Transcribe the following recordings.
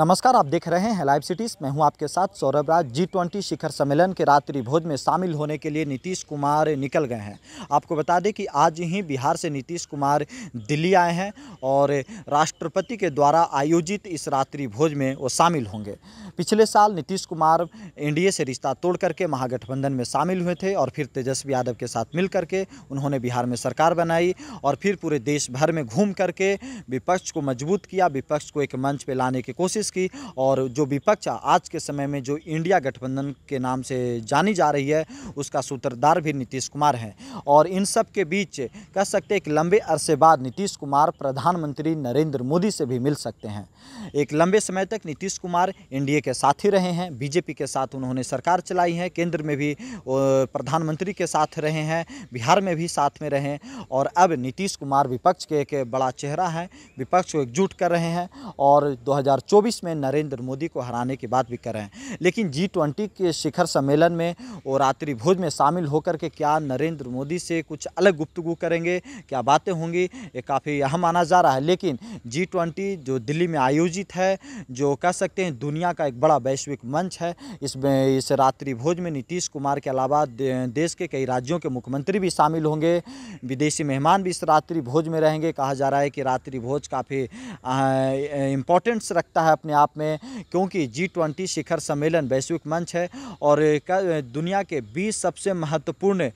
नमस्कार आप देख रहे हैं लाइव सिटीज़ मैं हूं आपके साथ सौरभ राज जी ट्वेंटी शिखर सम्मेलन के रात्रि भोज में शामिल होने के लिए नीतीश कुमार निकल गए हैं आपको बता दें कि आज ही बिहार से नीतीश कुमार दिल्ली आए हैं और राष्ट्रपति के द्वारा आयोजित इस रात्रि भोज में वो शामिल होंगे पिछले साल नीतीश कुमार एन से रिश्ता तोड़ करके महागठबंधन में शामिल हुए थे और फिर तेजस्वी यादव के साथ मिल करके उन्होंने बिहार में सरकार बनाई और फिर पूरे देश भर में घूम करके विपक्ष को मजबूत किया विपक्ष को एक मंच पर लाने की कोशिश कांग्रेस की और जो विपक्ष आज के समय में जो इंडिया गठबंधन के नाम से जानी जा रही है उसका सूत्रधार भी नीतीश कुमार हैं और इन सब के बीच कह सकते एक लंबे अरसे बाद नीतीश कुमार प्रधानमंत्री नरेंद्र मोदी से भी मिल सकते हैं एक लंबे समय तक नीतीश कुमार एनडीए के साथ ही रहे हैं बीजेपी के साथ उन्होंने सरकार चलाई है केंद्र में भी प्रधानमंत्री के साथ रहे हैं बिहार में भी साथ में रहे और अब नीतीश कुमार विपक्ष के एक बड़ा चेहरा है विपक्ष को एकजुट कर रहे हैं और 2024 में नरेंद्र मोदी को हराने की बात भी कर रहे हैं लेकिन जी ट्वेंटी के शिखर सम्मेलन में और रात्रि भोज में शामिल होकर के क्या नरेंद्र मोदी से कुछ अलग गुप्तगु करेंगे क्या बातें होंगी ये काफ़ी अहम माना जा रहा है लेकिन जी ट्वेंटी जो दिल्ली में आयोजित है जो कह सकते हैं दुनिया का एक बड़ा वैश्विक मंच है इसमें इस रात्रि भोज में नीतीश कुमार के अलावा देश के कई राज्यों के मुख्यमंत्री भी शामिल होंगे विदेशी मेहमान भी इस रात्रि भोज में रहेंगे कहा जा रहा है कि रात्रि भोज काफ़ी इम्पोर्टेंस रखता है अपने अपने आप में क्योंकि जी ट्वेंटी शिखर सम्मेलन वैश्विक मंच है और दुनिया के 20 सबसे महत्वपूर्ण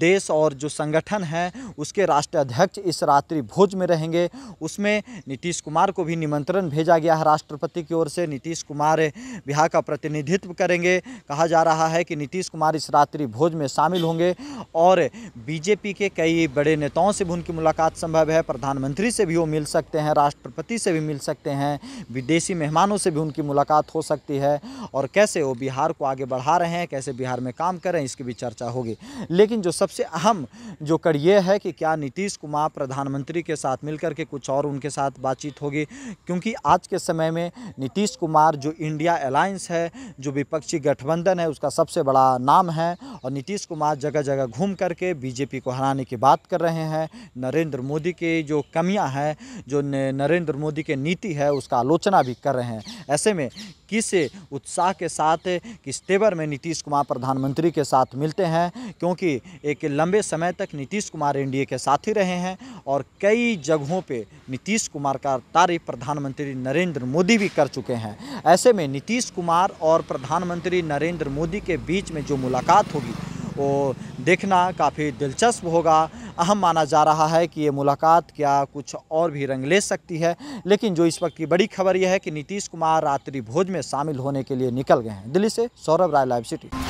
देश और जो संगठन हैं उसके राष्ट्राध्यक्ष इस रात्रि भोज में रहेंगे उसमें नीतीश कुमार को भी निमंत्रण भेजा गया है राष्ट्रपति की ओर से नीतीश कुमार बिहार का प्रतिनिधित्व करेंगे कहा जा रहा है कि नीतीश कुमार इस रात्रि भोज में शामिल होंगे और बीजेपी के कई बड़े नेताओं से भी उनकी मुलाकात संभव है प्रधानमंत्री से भी वो मिल सकते हैं राष्ट्रपति से भी मिल सकते हैं विदेशी मेहमानों से भी उनकी मुलाकात हो सकती है और कैसे वो बिहार को आगे बढ़ा रहे हैं कैसे बिहार में काम कर रहे हैं इसकी भी चर्चा होगी लेकिन जो सबसे अहम जो कर ये है कि क्या नीतीश कुमार प्रधानमंत्री के साथ मिलकर के कुछ और उनके साथ बातचीत होगी क्योंकि आज के समय में नीतीश कुमार जो इंडिया अलायंस है जो विपक्षी गठबंधन है उसका सबसे बड़ा नाम है और नीतीश कुमार जगह जगह घूम करके बीजेपी को हराने की बात कर रहे हैं नरेंद्र मोदी की जो कमियां हैं जो नरेंद्र मोदी के नीति है उसका आलोचना भी कर कर रहे हैं ऐसे में किस उत्साह के साथ किस तेवर में नीतीश कुमार प्रधानमंत्री के साथ मिलते हैं क्योंकि एक लंबे समय तक नीतीश कुमार एनडीए के साथ ही रहे हैं और कई जगहों पे नीतीश कुमार का तारीफ प्रधानमंत्री नरेंद्र मोदी भी कर चुके हैं ऐसे में नीतीश कुमार और प्रधानमंत्री नरेंद्र मोदी के बीच में जो मुलाकात होगी वो देखना काफ़ी दिलचस्प होगा अहम माना जा रहा है कि ये मुलाकात क्या कुछ और भी रंग ले सकती है लेकिन जो इस वक्त की बड़ी खबर यह है कि नीतीश कुमार रात्रि भोज में शामिल होने के लिए निकल गए हैं दिल्ली से सौरभ राय लाइव सिटी